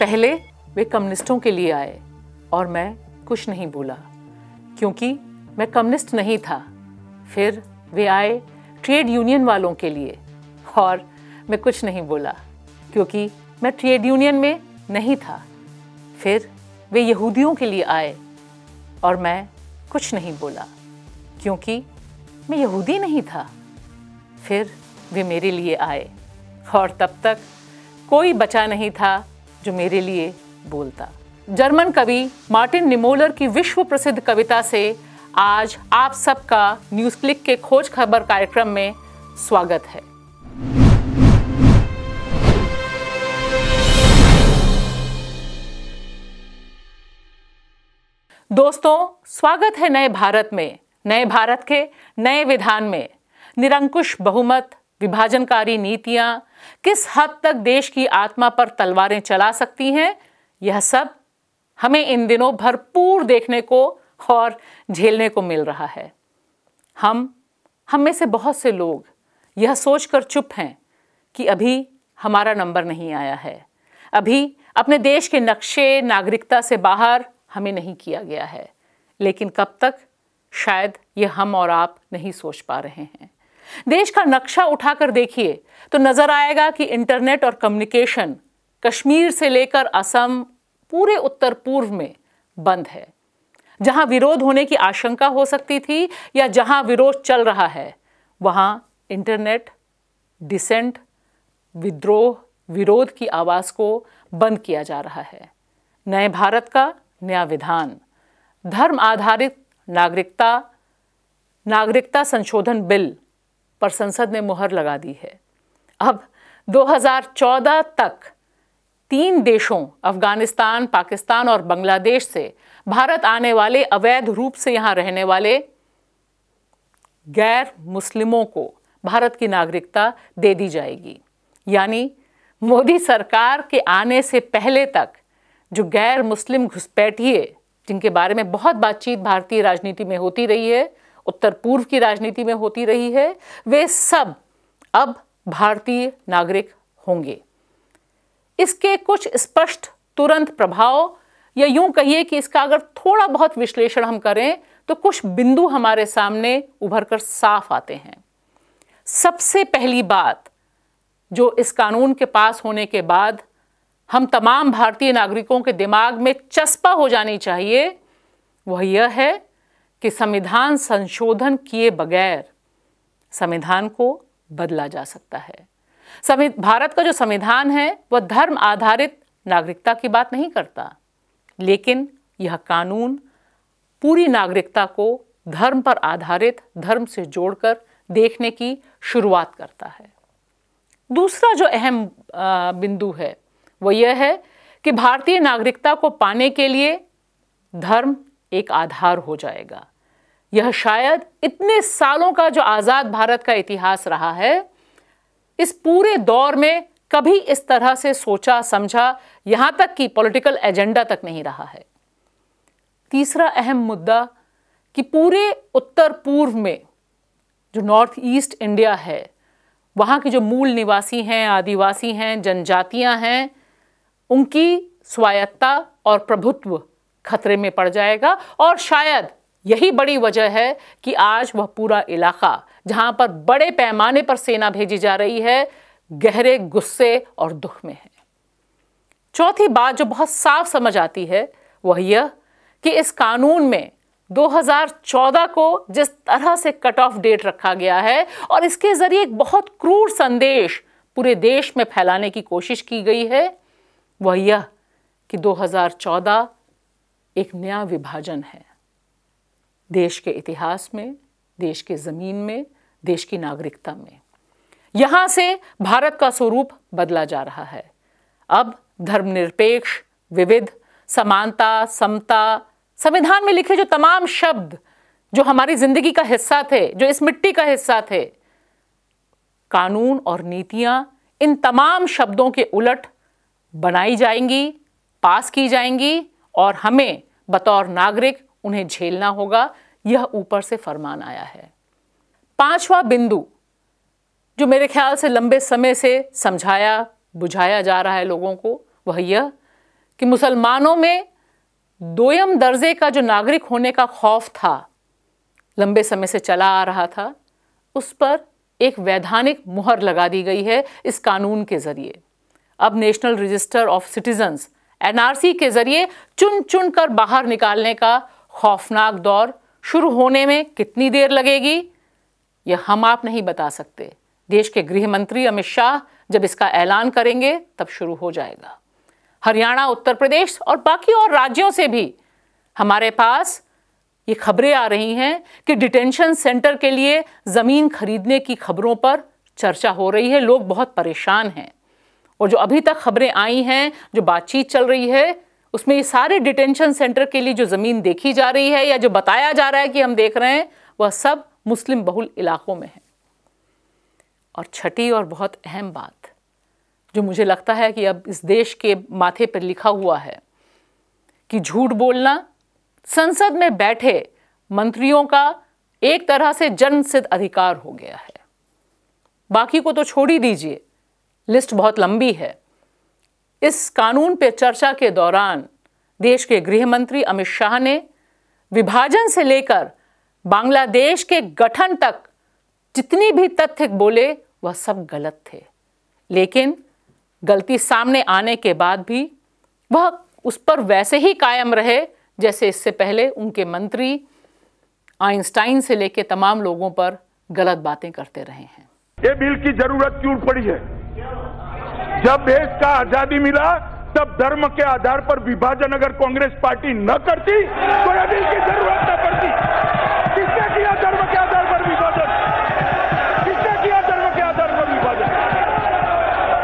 पहले वे कम्युनिस्टों के लिए आए और मैं कुछ नहीं बोला क्योंकि मैं कम्युनिस्ट नहीं था फिर वे आए ट्रेड यूनियन वालों के लिए और मैं कुछ नहीं बोला क्योंकि मैं ट्रेड यूनियन में नहीं था फिर वे यहूदियों के लिए आए और मैं कुछ नहीं बोला क्योंकि मैं यहूदी नहीं था फिर वे मेरे लिए आए और तब तक कोई बचा नहीं था जो मेरे लिए बोलता जर्मन कवि मार्टिन निमोलर की विश्व प्रसिद्ध कविता से आज आप सबका न्यूज क्लिक के खोज खबर कार्यक्रम में स्वागत है दोस्तों स्वागत है नए भारत में नए भारत के नए विधान में निरंकुश बहुमत विभाजनकारी नीतियां किस हद तक देश की आत्मा पर तलवारें चला सकती हैं यह सब हमें इन दिनों भरपूर देखने को और झेलने को मिल रहा है हम हम में से बहुत से लोग यह सोचकर चुप हैं कि अभी हमारा नंबर नहीं आया है अभी अपने देश के नक्शे नागरिकता से बाहर हमें नहीं किया गया है लेकिन कब तक शायद ये हम और आप नहीं सोच पा रहे हैं देश का नक्शा उठाकर देखिए तो नज़र आएगा कि इंटरनेट और कम्युनिकेशन कश्मीर से लेकर असम पूरे उत्तर पूर्व में बंद है जहां विरोध होने की आशंका हो सकती थी या जहां विरोध चल रहा है वहां इंटरनेट डिसेंट विद्रोह विरोध की आवाज़ को बंद किया जा रहा है नए भारत का नया विधान धर्म आधारित नागरिकता नागरिकता संशोधन बिल पर संसद ने मुहर लगा दी है अब 2014 तक तीन देशों अफगानिस्तान पाकिस्तान और बांग्लादेश से भारत आने वाले अवैध रूप से यहां रहने वाले गैर मुस्लिमों को भारत की नागरिकता दे दी जाएगी यानी मोदी सरकार के आने से पहले तक जो गैर मुस्लिम घुसपैठिए जिनके बारे में बहुत बातचीत भारतीय राजनीति में होती रही है उत्तर पूर्व की राजनीति में होती रही है वे सब अब भारतीय नागरिक होंगे इसके कुछ स्पष्ट तुरंत प्रभाव या यूं कहिए कि इसका अगर थोड़ा बहुत विश्लेषण हम करें तो कुछ बिंदु हमारे सामने उभर कर साफ आते हैं सबसे पहली बात जो इस कानून के पास होने के बाद हम तमाम भारतीय नागरिकों के दिमाग में चस्पा हो जानी चाहिए वह यह है कि संविधान संशोधन किए बगैर संविधान को बदला जा सकता है भारत का जो संविधान है वह धर्म आधारित नागरिकता की बात नहीं करता लेकिन यह कानून पूरी नागरिकता को धर्म पर आधारित धर्म से जोड़कर देखने की शुरुआत करता है दूसरा जो अहम बिंदु है वह यह है कि भारतीय नागरिकता को पाने के लिए धर्म एक आधार हो जाएगा यह शायद इतने सालों का जो आज़ाद भारत का इतिहास रहा है इस पूरे दौर में कभी इस तरह से सोचा समझा यहां तक कि पॉलिटिकल एजेंडा तक नहीं रहा है तीसरा अहम मुद्दा कि पूरे उत्तर पूर्व में जो नॉर्थ ईस्ट इंडिया है वहां के जो मूल निवासी हैं आदिवासी हैं जनजातियां हैं उनकी स्वायत्ता और प्रभुत्व खतरे में पड़ जाएगा और शायद यही बड़ी वजह है कि आज वह पूरा इलाका जहां पर बड़े पैमाने पर सेना भेजी जा रही है गहरे गुस्से और दुख में है चौथी बात जो बहुत साफ समझ आती है वह यह कि इस कानून में 2014 को जिस तरह से कट ऑफ डेट रखा गया है और इसके जरिए एक बहुत क्रूर संदेश पूरे देश में फैलाने की कोशिश की गई है वह यह कि 2014 एक नया विभाजन है देश के इतिहास में देश के ज़मीन में देश की नागरिकता में यहां से भारत का स्वरूप बदला जा रहा है अब धर्मनिरपेक्ष विविध समानता समता संविधान में लिखे जो तमाम शब्द जो हमारी जिंदगी का हिस्सा थे जो इस मिट्टी का हिस्सा थे कानून और नीतियां इन तमाम शब्दों के उलट बनाई जाएंगी पास की जाएंगी और हमें बतौर नागरिक उन्हें झेलना होगा यह ऊपर से फरमान आया है पांचवा बिंदु जो मेरे ख्याल से लंबे समय से समझाया बुझाया जा रहा है लोगों को वह यह कि मुसलमानों में दोयम दर्जे का जो नागरिक होने का खौफ था लंबे समय से चला आ रहा था उस पर एक वैधानिक मुहर लगा दी गई है इस कानून के ज़रिए अब national register of citizens NRC के जरिए चुन चुन कर बाहर निकालने का खौफनाक दौर शुरू होने में कितनी देर लगेगी यह हम आप नहीं बता सकते देश के गृह मंत्री अमित शाह जब इसका ऐलान करेंगे तब शुरू हो जाएगा हरियाणा उत्तर प्रदेश और बाकी और राज्यों से भी हमारे पास ये खबरें आ रही हैं कि डिटेंशन सेंटर के लिए ज़मीन खरीदने की खबरों पर चर्चा हो रही है लोग बहुत परेशान हैं और जो अभी तक खबरें आई हैं जो बातचीत चल रही है उसमें ये सारे डिटेंशन सेंटर के लिए जो ज़मीन देखी जा रही है या जो बताया जा रहा है कि हम देख रहे हैं वह सब मुस्लिम बहुल इलाकों में है और छठी और बहुत अहम बात जो मुझे लगता है कि अब इस देश के माथे पर लिखा हुआ है कि झूठ बोलना संसद में बैठे मंत्रियों का एक तरह से जन्मसिद्ध अधिकार हो गया है बाकी को तो छोड़ ही दीजिए लिस्ट बहुत लंबी है इस कानून पर चर्चा के दौरान देश के गृह मंत्री अमित शाह ने विभाजन से लेकर बांग्लादेश के गठन तक जितनी भी तथ्य बोले वह सब गलत थे लेकिन गलती सामने आने के बाद भी वह उस पर वैसे ही कायम रहे जैसे इससे पहले उनके मंत्री आइंस्टाइन से लेकर तमाम लोगों पर गलत बातें करते रहे हैं ये बिल की जरूरत क्यों पड़ी है जब देश का आजादी मिला तब धर्म के आधार पर विभाजन अगर कांग्रेस पार्टी न करती तो अभी की जरूरत न पड़ती किसने किया धर्म के आधार पर विभाजन किसने किया धर्म के आधार पर विभाजन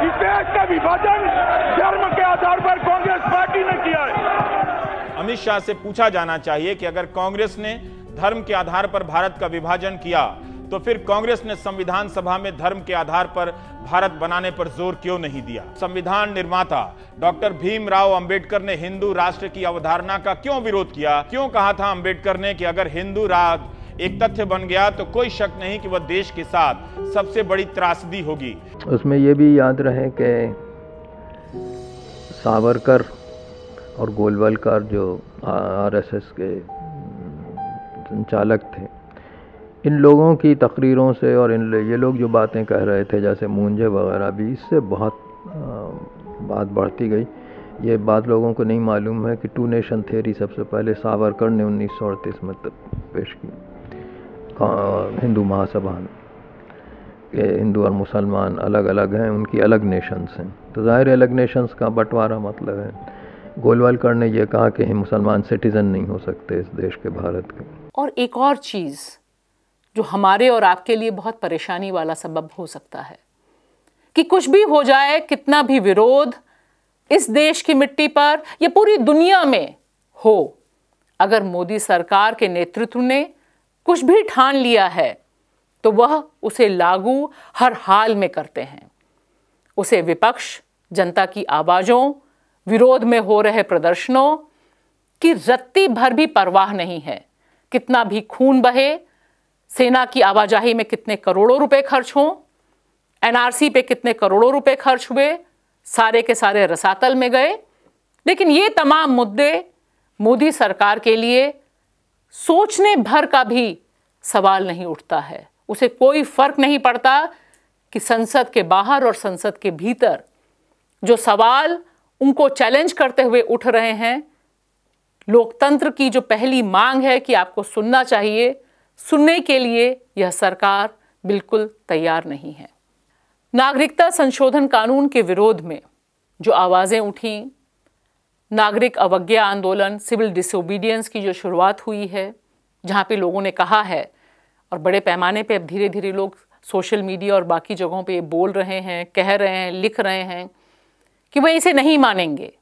इस देश का विभाजन धर्म के आधार पर कांग्रेस पार्टी ने किया है अमित शाह से पूछा जाना चाहिए कि अगर कांग्रेस ने धर्म के आधार पर भारत का विभाजन किया तो फिर कांग्रेस ने संविधान सभा में धर्म के आधार पर भारत बनाने पर जोर क्यों नहीं दिया संविधान निर्माता डॉक्टर भीमराव अंबेडकर ने हिंदू राष्ट्र की अवधारणा का क्यों विरोध किया क्यों कहा था अंबेडकर ने कि अगर हिंदू राष्ट्र एक तथ्य बन गया तो कोई शक नहीं कि वह देश के साथ सबसे बड़ी त्रासदी होगी उसमें यह भी याद रहे कि सावरकर और गोलवलकर जो आरएसएस के संचालक थे इन लोगों की तकरीरों से और इन ये लोग जो बातें कह रहे थे जैसे मूंजे वगैरह भी इससे बहुत बात बढ़ती गई ये बात लोगों को नहीं मालूम है कि टू नेशन थेरी सबसे पहले सावरकर ने उन्नीस सौ अड़तीस में पेश की हिंदू महासभा में कि हिंदू और मुसलमान अलग अलग हैं उनकी अलग नेशंस हैं तो ज़ाहिर अलग नेशंस का बंटवारा मतलब है गोलवालकर ने यह कहा कि मुसलमान सिटीज़न नहीं हो सकते इस देश के भारत के और एक और चीज़ जो हमारे और आपके लिए बहुत परेशानी वाला सबब हो सकता है कि कुछ भी हो जाए कितना भी विरोध इस देश की मिट्टी पर या पूरी दुनिया में हो अगर मोदी सरकार के नेतृत्व ने कुछ भी ठान लिया है तो वह उसे लागू हर हाल में करते हैं उसे विपक्ष जनता की आवाज़ों विरोध में हो रहे प्रदर्शनों की रत्ती भर भी परवाह नहीं है कितना भी खून बहे सेना की आवाजाही में कितने करोड़ों रुपए खर्च हों एनआरसी पे कितने करोड़ों रुपए खर्च हुए सारे के सारे रसातल में गए लेकिन ये तमाम मुद्दे मोदी सरकार के लिए सोचने भर का भी सवाल नहीं उठता है उसे कोई फर्क नहीं पड़ता कि संसद के बाहर और संसद के भीतर जो सवाल उनको चैलेंज करते हुए उठ रहे हैं लोकतंत्र की जो पहली मांग है कि आपको सुनना चाहिए सुनने के लिए यह सरकार बिल्कुल तैयार नहीं है नागरिकता संशोधन कानून के विरोध में जो आवाज़ें उठीं नागरिक अवज्ञा आंदोलन सिविल डिसोबीडियंस की जो शुरुआत हुई है जहाँ पे लोगों ने कहा है और बड़े पैमाने पे अब धीरे धीरे लोग सोशल मीडिया और बाकी जगहों पे बोल रहे हैं कह रहे हैं लिख रहे हैं कि वह इसे नहीं मानेंगे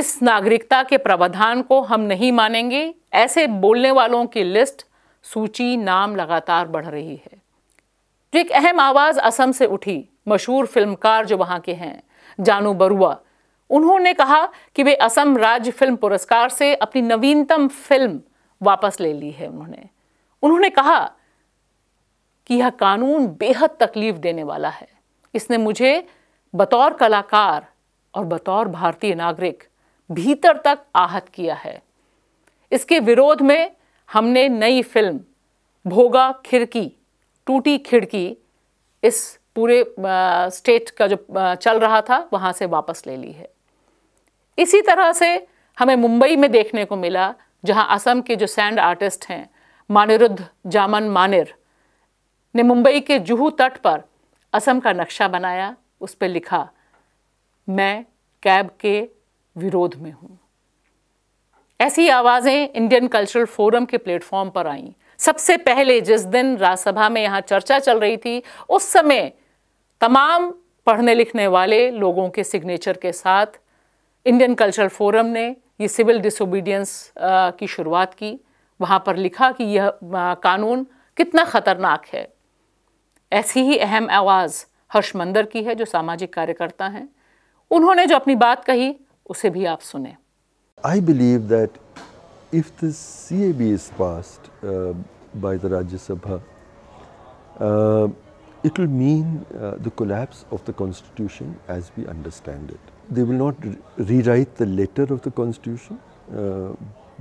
इस नागरिकता के प्रावधान को हम नहीं मानेंगे ऐसे बोलने वालों की लिस्ट सूची नाम लगातार बढ़ रही है जो एक अहम आवाज़ असम से उठी मशहूर फिल्मकार जो वहां के हैं जानू बरुआ उन्होंने कहा कि वे असम राज्य फिल्म पुरस्कार से अपनी नवीनतम फिल्म वापस ले ली है उन्होंने उन्होंने कहा कि यह कानून बेहद तकलीफ देने वाला है इसने मुझे बतौर कलाकार और बतौर भारतीय नागरिक भीतर तक आहत किया है इसके विरोध में हमने नई फिल्म भोगा खिड़की टूटी खिड़की इस पूरे आ, स्टेट का जो आ, चल रहा था वहाँ से वापस ले ली है इसी तरह से हमें मुंबई में देखने को मिला जहाँ असम के जो सैंड आर्टिस्ट हैं मानिरुद्ध जामन मानिर ने मुंबई के जुहू तट पर असम का नक्शा बनाया उस पर लिखा मैं कैब के विरोध में हूँ ऐसी आवाज़ें इंडियन कल्चरल फोरम के प्लेटफॉर्म पर आईं सबसे पहले जिस दिन राज्यसभा में यहाँ चर्चा चल रही थी उस समय तमाम पढ़ने लिखने वाले लोगों के सिग्नेचर के साथ इंडियन कल्चरल फोरम ने ये सिविल डिसोबीडियंस की शुरुआत की वहाँ पर लिखा कि यह कानून कितना ख़तरनाक है ऐसी ही अहम आवाज़ हर्ष मंदर की है जो सामाजिक कार्यकर्ता हैं उन्होंने जो अपनी बात कही उसे भी आप सुने I believe that if this CAB is passed uh, by the Rajya Sabha, uh, it will mean uh, the collapse of the constitution as we understand it. They will not re rewrite the letter of the constitution, uh,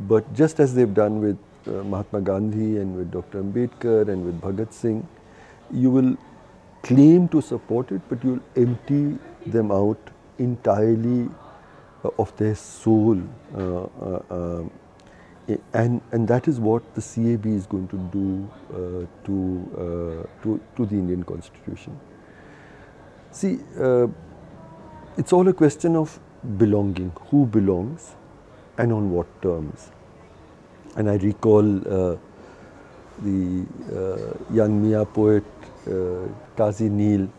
but just as they've done with uh, Mahatma Gandhi and with Dr. Ambedkar and with Bhagat Singh, you will claim to support it, but you will empty them out entirely of their soul uh, uh, uh, and, and that is what the CAB is going to do uh, to, uh, to, to, the Indian constitution. See, uh, it's all a question of belonging, who belongs and on what terms. And I recall the young Mia poet Tazi Neal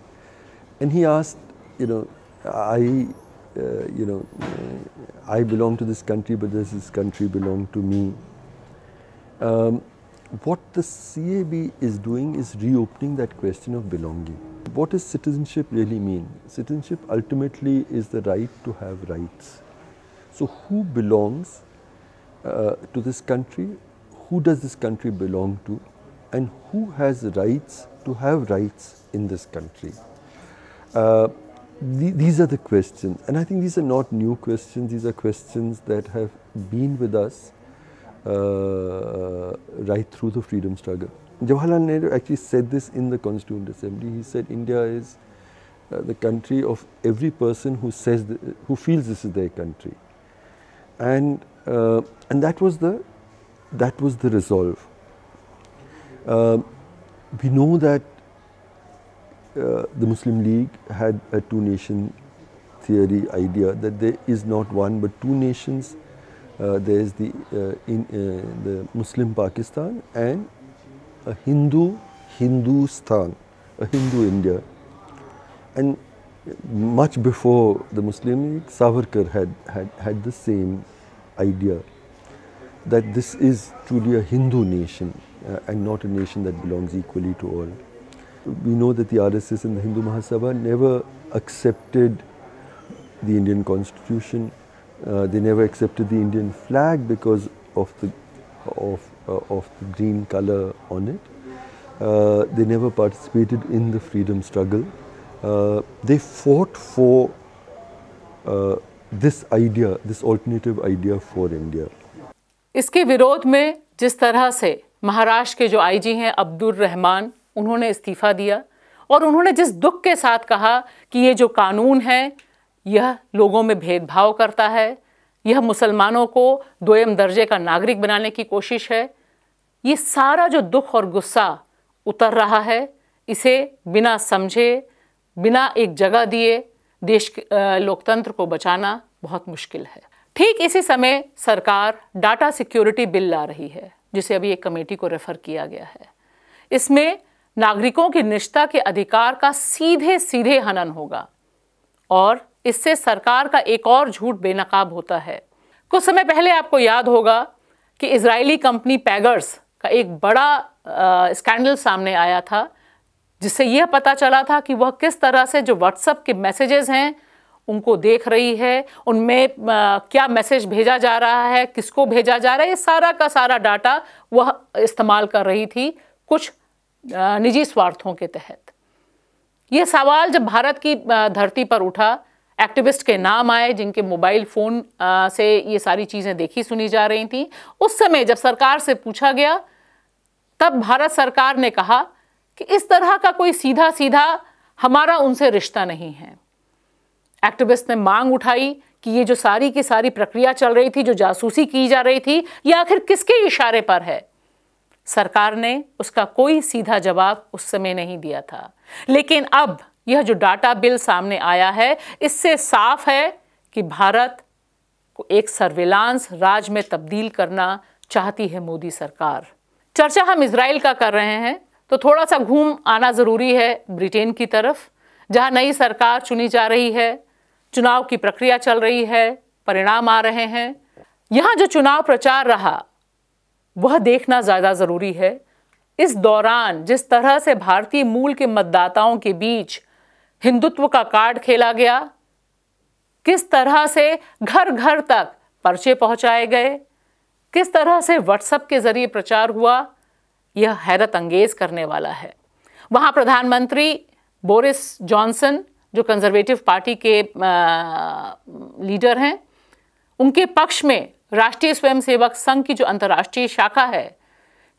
and he asked, you know, I uh, you know, uh, I belong to this country, but does this country belong to me? Um, what the CAB is doing is reopening that question of belonging. What does citizenship really mean? Citizenship ultimately is the right to have rights. So who belongs uh, to this country? Who does this country belong to? And who has rights to have rights in this country? Uh, these are the questions, and I think these are not new questions, these are questions that have been with us uh, uh, right through the freedom struggle. Jawaharlal Nehru actually said this in the Constituent Assembly. He said India is uh, the country of every person who says th who feels this is their country, and uh, and that was the that was the resolve. Uh, we know that uh, the Muslim League had a two nation theory idea that there is not one but two nations. Uh, there is the, uh, in, uh, the Muslim Pakistan and a Hindu Hindustan, a Hindu India. And much before the Muslim League, Savarkar had, had, had the same idea that this is truly a Hindu nation uh, and not a nation that belongs equally to all we know that the RSS and the Hindu Mahasabha never accepted the Indian constitution. Uh, they never accepted the Indian flag because of the of uh, of the green color on it. Uh, they never participated in the freedom struggle. Uh, they fought for uh, this idea, this alternative idea for India. इसके विरोध में जिस तरह से महाराष्ट्र के जो IG हैं अब्दुल रहमान उन्होंने इस्तीफ़ा दिया और उन्होंने जिस दुख के साथ कहा कि ये जो कानून है यह लोगों में भेदभाव करता है यह मुसलमानों को दोयम दर्जे का नागरिक बनाने की कोशिश है ये सारा जो दुख और गुस्सा उतर रहा है इसे बिना समझे बिना एक जगह दिए देश लोकतंत्र को बचाना बहुत मुश्किल है ठीक इसी समय सरकार डाटा सिक्योरिटी बिल ला रही है जिसे अभी एक कमेटी को रेफ़र किया गया है इसमें नागरिकों की निष्ठा के अधिकार का सीधे सीधे हनन होगा और इससे सरकार का एक और झूठ बेनकाब होता है कुछ समय पहले आपको याद होगा कि इजरायली कंपनी पैगर्स का एक बड़ा स्कैंडल सामने आया था जिससे यह पता चला था कि वह किस तरह से जो व्हाट्सएप के मैसेजेस हैं उनको देख रही है उनमें क्या मैसेज भेजा जा रहा है किसको भेजा जा रहा है ये सारा का सारा डाटा वह इस्तेमाल कर रही थी कुछ निजी स्वार्थों के तहत ये सवाल जब भारत की धरती पर उठा एक्टिविस्ट के नाम आए जिनके मोबाइल फ़ोन से ये सारी चीज़ें देखी सुनी जा रही थी उस समय जब सरकार से पूछा गया तब भारत सरकार ने कहा कि इस तरह का कोई सीधा सीधा हमारा उनसे रिश्ता नहीं है एक्टिविस्ट ने मांग उठाई कि ये जो सारी की सारी प्रक्रिया चल रही थी जो जासूसी की जा रही थी ये आखिर किसके इशारे पर है सरकार ने उसका कोई सीधा जवाब उस समय नहीं दिया था लेकिन अब यह जो डाटा बिल सामने आया है इससे साफ है कि भारत को एक सर्विलांस राज में तब्दील करना चाहती है मोदी सरकार चर्चा हम इसराइल का कर रहे हैं तो थोड़ा सा घूम आना ज़रूरी है ब्रिटेन की तरफ जहां नई सरकार चुनी जा रही है चुनाव की प्रक्रिया चल रही है परिणाम आ रहे हैं यहां जो चुनाव प्रचार रहा वह देखना ज़्यादा ज़रूरी है इस दौरान जिस तरह से भारतीय मूल के मतदाताओं के बीच हिंदुत्व का कार्ड खेला गया किस तरह से घर घर तक पर्चे पहुंचाए गए किस तरह से व्हाट्सएप के जरिए प्रचार हुआ यह हैरत अंगेज करने वाला है वहां प्रधानमंत्री बोरिस जॉनसन जो कंजर्वेटिव पार्टी के आ, लीडर हैं उनके पक्ष में राष्ट्रीय स्वयंसेवक संघ की जो अंतर्राष्ट्रीय शाखा है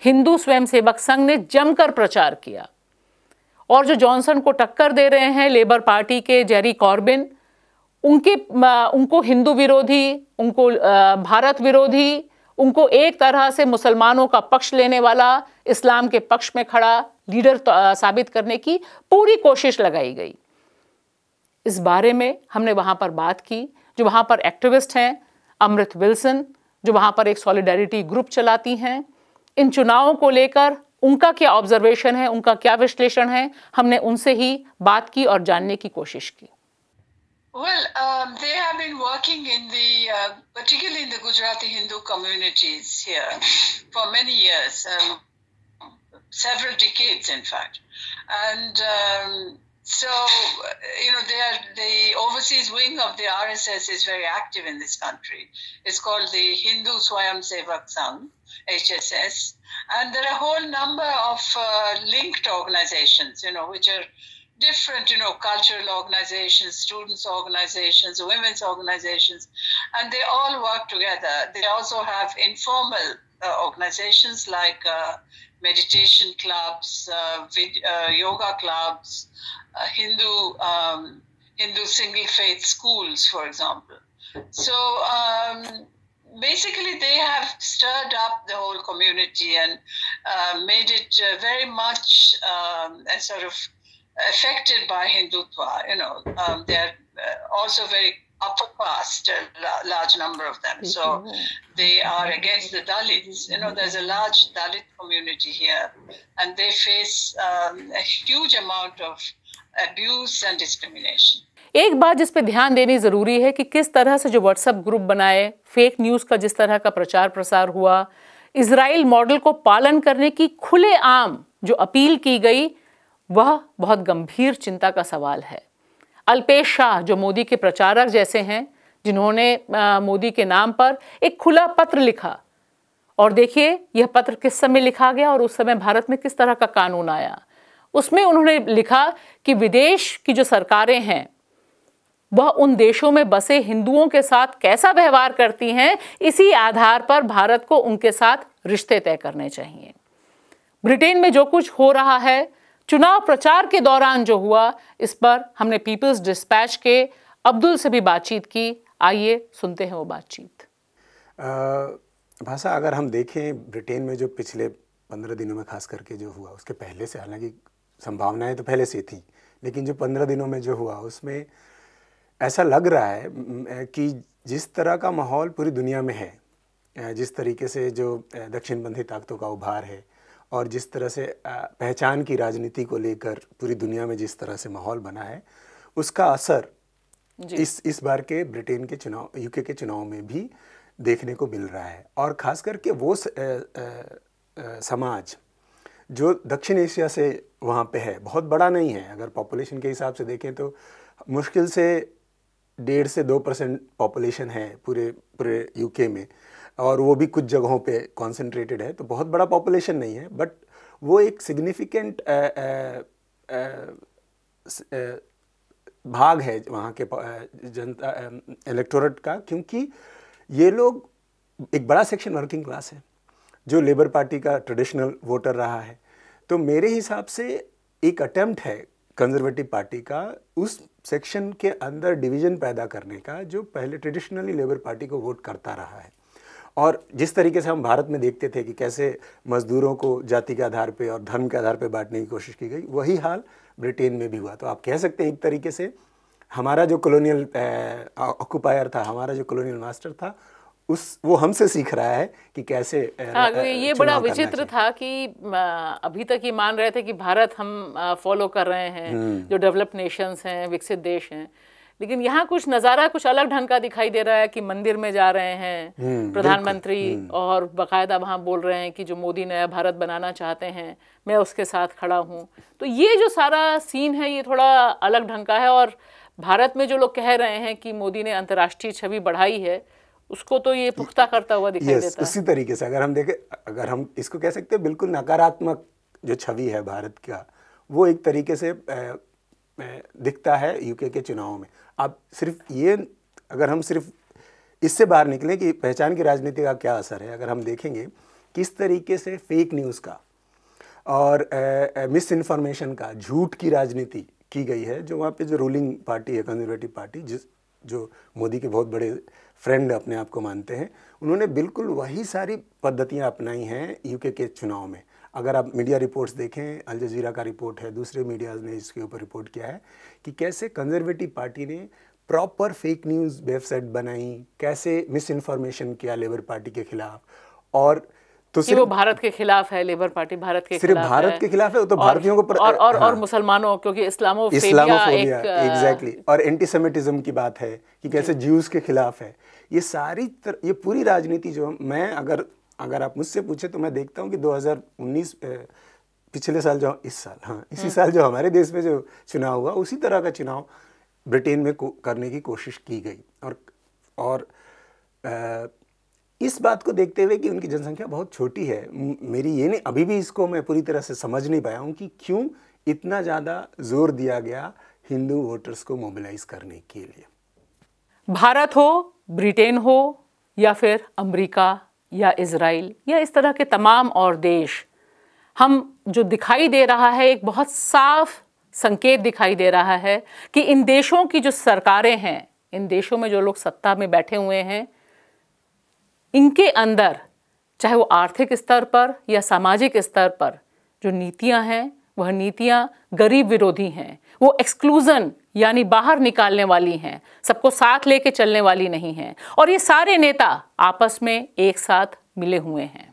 हिंदू स्वयंसेवक संघ ने जमकर प्रचार किया और जो जॉनसन को टक्कर दे रहे हैं लेबर पार्टी के जेरी कॉर्बिन उनके उनको हिंदू विरोधी उनको भारत विरोधी उनको एक तरह से मुसलमानों का पक्ष लेने वाला इस्लाम के पक्ष में खड़ा लीडर तो, आ, साबित करने की पूरी कोशिश लगाई गई इस बारे में हमने वहाँ पर बात की जो वहाँ पर एक्टिविस्ट हैं अमृत विल्सन जो वहाँ पर एक सॉलिडेरिटी ग्रुप चलाती हैं इन चुनावों को लेकर उनका क्या ऑब्जर्वेशन है उनका क्या विश्लेषण है हमने उनसे ही बात की और जानने की कोशिश की Well, um, they have been working in the, uh, particularly in the Gujarati Hindu communities here for many years, um, several decades, in fact. And um, So, uh, you know, are, the overseas wing of the RSS is very active in this country. It's called the Hindu Swayamsevak Sangh, HSS. And there are a whole number of uh, linked organizations, you know, which are different, you know, cultural organizations, students' organizations, women's organizations, and they all work together. They also have informal uh, organizations like uh, meditation clubs, uh, vid- yoga clubs, Hindu um, Hindu single faith schools, for example. So um, basically, they have stirred up the whole community and uh, made it uh, very much um, sort of affected by Hindutva. You know, um, they are also very upper caste, a large number of them. So they are against the Dalits. You know, there's a large Dalit community here, and they face um, a huge amount of abuse and discrimination. एक बात जिस पे ध्यान देनी ज़रूरी है कि किस तरह से जो व्हाट्सएप ग्रुप बनाए फेक न्यूज़ का जिस तरह का प्रचार प्रसार हुआ इसराइल मॉडल को पालन करने की खुलेआम जो अपील की गई वह बहुत गंभीर चिंता का सवाल है अल्पेश शाह जो मोदी के प्रचारक जैसे हैं जिन्होंने मोदी के नाम पर एक खुला पत्र लिखा और देखिए यह पत्र किस समय लिखा गया और उस समय भारत में किस तरह का कानून आया उसमें उन्होंने लिखा कि विदेश की जो सरकारें हैं वह उन देशों में बसे हिंदुओं के साथ कैसा व्यवहार करती हैं इसी आधार पर भारत को उनके साथ रिश्ते तय करने चाहिए ब्रिटेन में जो कुछ हो रहा है चुनाव प्रचार के दौरान जो हुआ इस पर हमने पीपल्स डिस्पैच के अब्दुल से भी बातचीत की आइए सुनते हैं वो बातचीत भाषा अगर हम देखें ब्रिटेन में जो पिछले पंद्रह दिनों में खास करके जो हुआ उसके पहले से हालांकि संभावनाएं तो पहले से थी लेकिन जो पंद्रह दिनों में जो हुआ उसमें ऐसा लग रहा है कि जिस तरह का माहौल पूरी दुनिया में है जिस तरीके से जो दक्षिणपंथी ताकतों का उभार है और जिस तरह से पहचान की राजनीति को लेकर पूरी दुनिया में जिस तरह से माहौल बना है उसका असर इस इस बार के ब्रिटेन के चुनाव यूके के चुनाव में भी देखने को मिल रहा है और खास करके वो स, आ, आ, समाज जो दक्षिण एशिया से वहाँ पे है बहुत बड़ा नहीं है अगर पॉपुलेशन के हिसाब से देखें तो मुश्किल से डेढ़ से दो परसेंट पॉपुलेशन है पूरे पूरे यूके में और वो भी कुछ जगहों पे कॉन्सेंट्रेटेड है तो बहुत बड़ा पॉपुलेशन नहीं है बट वो एक सिग्निफिकेंट भाग है वहाँ के जनता इलेक्टोरेट का क्योंकि ये लोग एक बड़ा सेक्शन वर्किंग क्लास है जो लेबर पार्टी का ट्रेडिशनल वोटर रहा है तो मेरे हिसाब से एक अटेम्प्ट है कंजर्वेटिव पार्टी का उस सेक्शन के अंदर डिवीजन पैदा करने का जो पहले ट्रेडिशनली लेबर पार्टी को वोट करता रहा है और जिस तरीके से हम भारत में देखते थे कि कैसे मजदूरों को जाति के आधार पर और धर्म के आधार पर बांटने की कोशिश की गई वही हाल ब्रिटेन में भी हुआ तो आप कह सकते हैं एक तरीके से हमारा जो कॉलोनियल ऑक्यूपायर था हमारा जो कॉलोनियल मास्टर था उस वो हमसे सीख रहा है कि कैसे हाँ, ये बड़ा विचित्र था कि अभी तक ये मान रहे थे कि भारत हम फॉलो कर रहे हैं हम्म। जो डेवलप्ड नेशंस हैं विकसित देश हैं लेकिन यहाँ कुछ नज़ारा कुछ अलग ढंग का दिखाई दे रहा है कि मंदिर में जा रहे हैं हम्म, प्रधानमंत्री हम्म। और बाकायदा वहां बोल रहे हैं कि जो मोदी नया भारत बनाना चाहते हैं मैं उसके साथ खड़ा हूँ तो ये जो सारा सीन है ये थोड़ा अलग ढंग का है और भारत में जो लोग कह रहे हैं कि मोदी ने अंतर्राष्ट्रीय छवि बढ़ाई है उसको तो ये पुख्ता करता हुआ दिखाई देता है उसी तरीके से अगर हम देखें अगर हम इसको कह सकते हैं बिल्कुल नकारात्मक जो छवि है भारत का वो एक तरीके से दिखता है यूके के चुनावों में अब सिर्फ ये अगर हम सिर्फ इससे बाहर निकलें कि पहचान की राजनीति का क्या असर है अगर हम देखेंगे किस तरीके से फेक न्यूज़ का और मिस इन्फॉर्मेशन का झूठ की राजनीति की गई है जो वहाँ पे जो रूलिंग पार्टी है कंजर्वेटिव पार्टी जिस जो मोदी के बहुत बड़े फ्रेंड अपने आप को मानते हैं उन्होंने बिल्कुल वही सारी पद्धतियाँ अपनाई हैं यूके के चुनाव में अगर आप मीडिया रिपोर्ट्स देखें अल जजीरा का रिपोर्ट है दूसरे मीडियाज़ ने इसके ऊपर रिपोर्ट किया है कि कैसे कंजर्वेटिव पार्टी ने प्रॉपर फेक न्यूज़ वेबसाइट बनाई कैसे मिस इन्फॉर्मेशन किया लेबर पार्टी के खिलाफ और तो सिर्फ वो भारत के खिलाफ है लेबर पार्टी भारत के सिर्फ भारत के खिलाफ है वो तो भारतीयों को पर, और और, हाँ, और मुसलमानों क्योंकि इस्लामो इस्लामोफोबिया एग्जैक्टली exactly, और एंटीसेमिटिज्म की बात है कि कैसे ज्यूज के खिलाफ है ये सारी तर, ये पूरी राजनीति जो मैं अगर अगर आप मुझसे पूछे तो मैं देखता हूँ कि 2019 पिछले साल जो इस साल हाँ इसी हम्म। साल जो हमारे देश में जो चुनाव हुआ उसी तरह का चुनाव ब्रिटेन में करने की कोशिश की गई और और इस बात को देखते हुए कि उनकी जनसंख्या बहुत छोटी है मेरी ये नहीं अभी भी इसको मैं पूरी तरह से समझ नहीं पाया हूँ कि क्यों इतना ज़्यादा जोर दिया गया हिंदू वोटर्स को मोबिलाइज करने के लिए भारत हो ब्रिटेन हो या फिर अमेरिका या इसराइल या इस तरह के तमाम और देश हम जो दिखाई दे रहा है एक बहुत साफ संकेत दिखाई दे रहा है कि इन देशों की जो सरकारें हैं इन देशों में जो लोग सत्ता में बैठे हुए हैं इनके अंदर चाहे वो आर्थिक स्तर पर या सामाजिक स्तर पर जो नीतियां हैं वह नीतियां गरीब विरोधी हैं वो एक्सक्लूज़न यानी बाहर निकालने वाली हैं सबको साथ लेके चलने वाली नहीं हैं और ये सारे नेता आपस में एक साथ मिले हुए हैं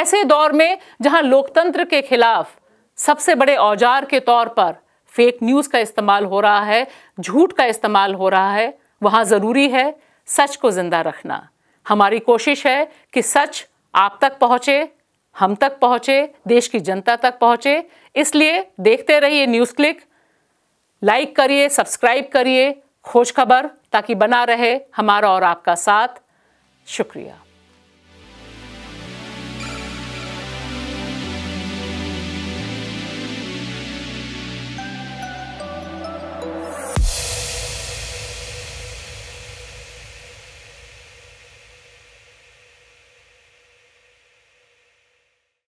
ऐसे दौर में जहां लोकतंत्र के खिलाफ सबसे बड़े औजार के तौर पर फेक न्यूज़ का इस्तेमाल हो रहा है झूठ का इस्तेमाल हो रहा है वहां ज़रूरी है सच को ज़िंदा रखना हमारी कोशिश है कि सच आप तक पहुंचे हम तक पहुंचे देश की जनता तक पहुंचे इसलिए देखते रहिए न्यूज़ क्लिक लाइक करिए सब्सक्राइब करिए खोज खबर ताकि बना रहे हमारा और आपका साथ शुक्रिया